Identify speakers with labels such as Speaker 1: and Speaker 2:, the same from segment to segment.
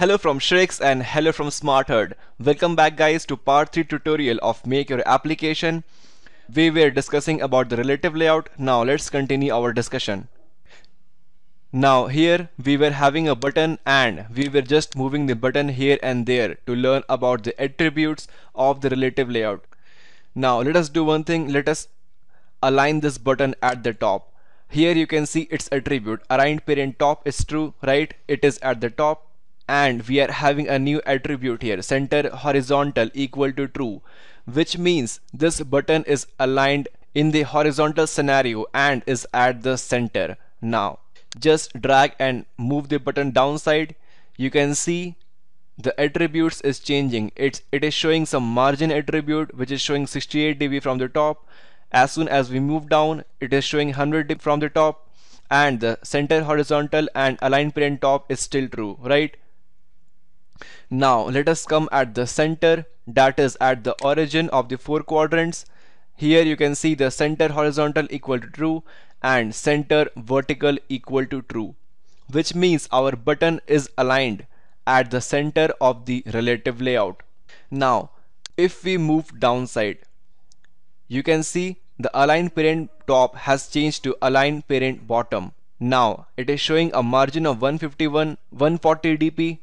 Speaker 1: Hello from Shrix and hello from SmartHerd. Welcome back guys to part 3 tutorial of make your application. We were discussing about the relative layout. Now let's continue our discussion. Now here we were having a button and we were just moving the button here and there to learn about the attributes of the relative layout. Now let us do one thing. Let us align this button at the top here you can see its attribute aligned parent top is true right it is at the top and we are having a new attribute here center horizontal equal to true which means this button is aligned in the horizontal scenario and is at the center now just drag and move the button downside you can see the attributes is changing it's it is showing some margin attribute which is showing 68 dB from the top as soon as we move down it is showing 100 dB from the top and the center horizontal and align parent top is still true right now let us come at the center that is at the origin of the four quadrants. Here you can see the center horizontal equal to true and center vertical equal to true which means our button is aligned at the center of the relative layout. Now if we move downside you can see the align parent top has changed to align parent bottom. Now it is showing a margin of 151 140 dp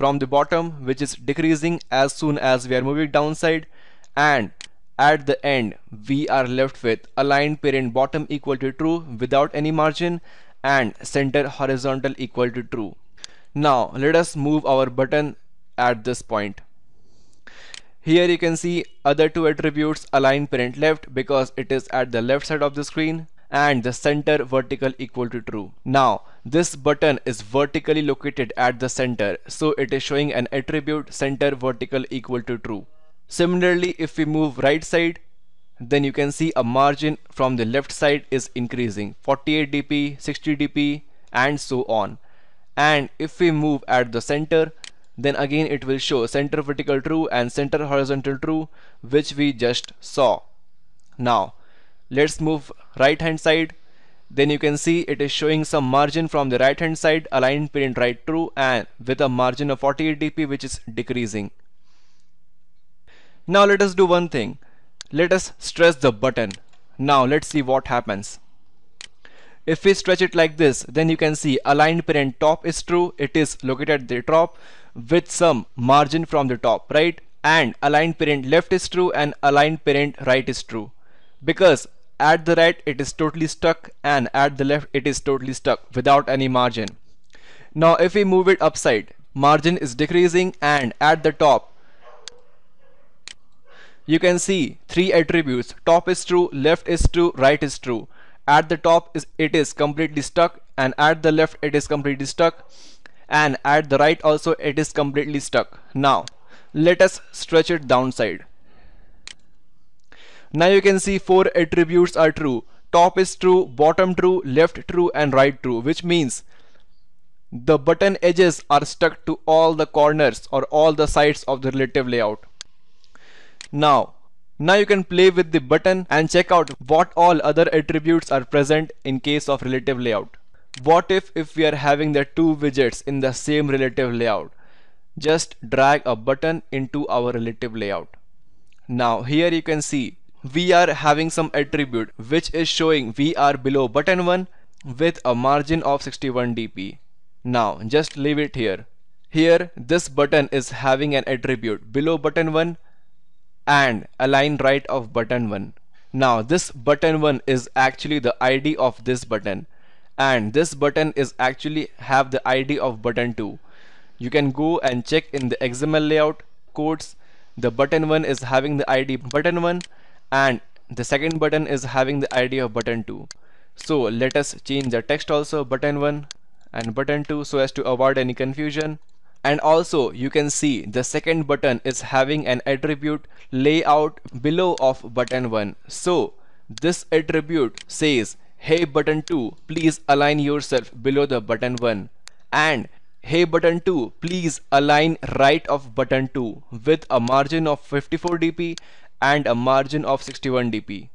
Speaker 1: from the bottom which is decreasing as soon as we are moving downside and at the end we are left with aligned parent bottom equal to true without any margin and center horizontal equal to true. Now let us move our button at this point. Here you can see other two attributes align parent left because it is at the left side of the screen and the center vertical equal to true. Now this button is vertically located at the center, so it is showing an attribute center vertical equal to true. Similarly, if we move right side, then you can see a margin from the left side is increasing 48 dp 60 dp and so on and if we move at the center then again it will show center vertical true and center horizontal true which we just saw now let's move right hand side then you can see it is showing some margin from the right hand side aligned parent right true and with a margin of 48 dp which is decreasing now let us do one thing let us stress the button now let's see what happens if we stretch it like this then you can see aligned parent top is true it is located at the top with some margin from the top right and aligned parent left is true and aligned parent right is true because at the right it is totally stuck and at the left it is totally stuck without any margin. Now if we move it upside margin is decreasing and at the top you can see three attributes top is true left is true right is true at the top is it is completely stuck and at the left it is completely stuck and at the right also it is completely stuck now let us stretch it downside now you can see four attributes are true. Top is true, bottom true, left true and right true which means the button edges are stuck to all the corners or all the sides of the relative layout. Now, now you can play with the button and check out what all other attributes are present in case of relative layout. What if if we are having the two widgets in the same relative layout? Just drag a button into our relative layout. Now here you can see we are having some attribute which is showing we are below button 1 with a margin of 61 dp. Now just leave it here. Here this button is having an attribute below button 1 and align right of button 1. Now this button 1 is actually the ID of this button and this button is actually have the ID of button 2. You can go and check in the XML layout codes the button 1 is having the ID button 1 and the second button is having the id of button 2 so let us change the text also button 1 and button 2 so as to avoid any confusion and also you can see the second button is having an attribute layout below of button 1 so this attribute says hey button 2 please align yourself below the button 1 and hey button 2 please align right of button 2 with a margin of 54 dp and a margin of 61 dp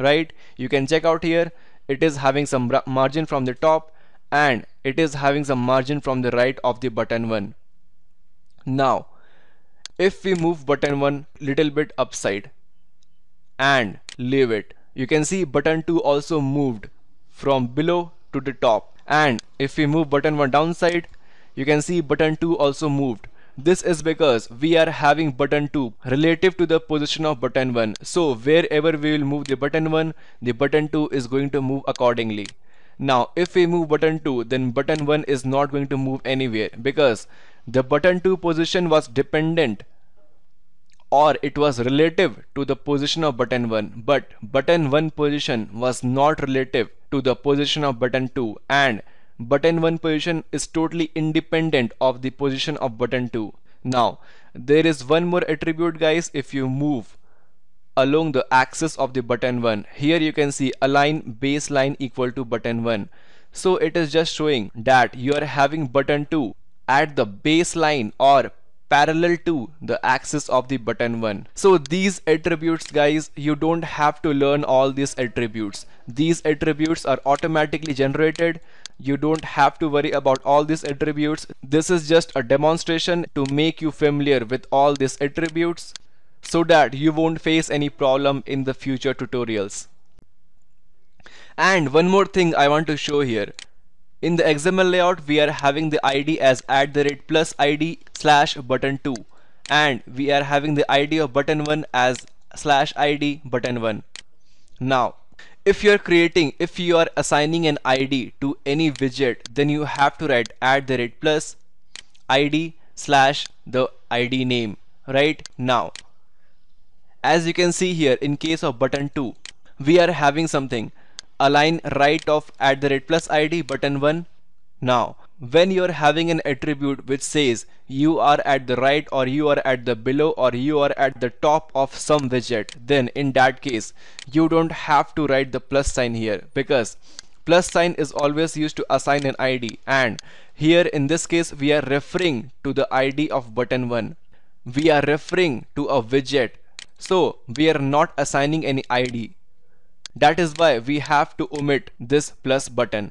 Speaker 1: right you can check out here it is having some margin from the top and it is having some margin from the right of the button 1 now if we move button 1 little bit upside and leave it you can see button 2 also moved from below to the top and if we move button 1 downside you can see button 2 also moved this is because we are having button 2 relative to the position of button 1. So wherever we will move the button 1, the button 2 is going to move accordingly. Now if we move button 2 then button 1 is not going to move anywhere because the button 2 position was dependent or it was relative to the position of button 1 but button 1 position was not relative to the position of button 2 and button 1 position is totally independent of the position of button 2 now there is one more attribute guys if you move along the axis of the button 1 here you can see align baseline equal to button 1 so it is just showing that you are having button 2 at the baseline or parallel to the axis of the button 1 so these attributes guys you don't have to learn all these attributes these attributes are automatically generated you don't have to worry about all these attributes this is just a demonstration to make you familiar with all these attributes so that you won't face any problem in the future tutorials and one more thing I want to show here in the XML layout we are having the ID as at the rate plus ID slash button 2 and we are having the ID of button 1 as slash ID button 1 now if you're creating if you are assigning an id to any widget then you have to write add the rate plus id slash the id name right now as you can see here in case of button 2 we are having something align right of at the rate plus id button 1 now when you're having an attribute which says you are at the right or you are at the below or you are at the top of some widget then in that case you don't have to write the plus sign here because plus sign is always used to assign an id and here in this case we are referring to the id of button 1 we are referring to a widget so we are not assigning any id that is why we have to omit this plus button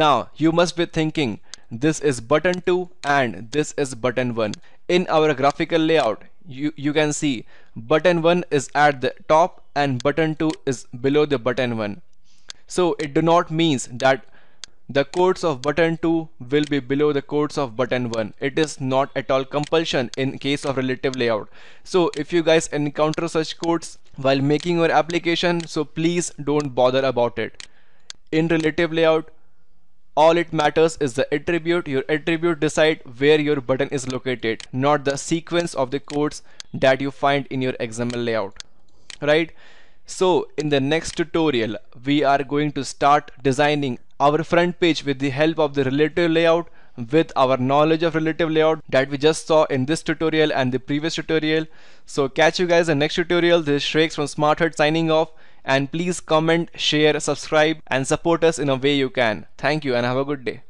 Speaker 1: now you must be thinking this is button 2 and this is button 1. In our graphical layout you, you can see button 1 is at the top and button 2 is below the button 1. So it do not means that the codes of button 2 will be below the codes of button 1 it is not at all compulsion in case of relative layout so if you guys encounter such codes while making your application so please don't bother about it in relative layout all it matters is the attribute your attribute decide where your button is located not the sequence of the codes that you find in your xml layout right so in the next tutorial we are going to start designing our front page with the help of the relative layout with our knowledge of relative layout that we just saw in this tutorial and the previous tutorial so catch you guys in next tutorial this is Shrek's from smart signing off and please comment, share, subscribe and support us in a way you can. Thank you and have a good day.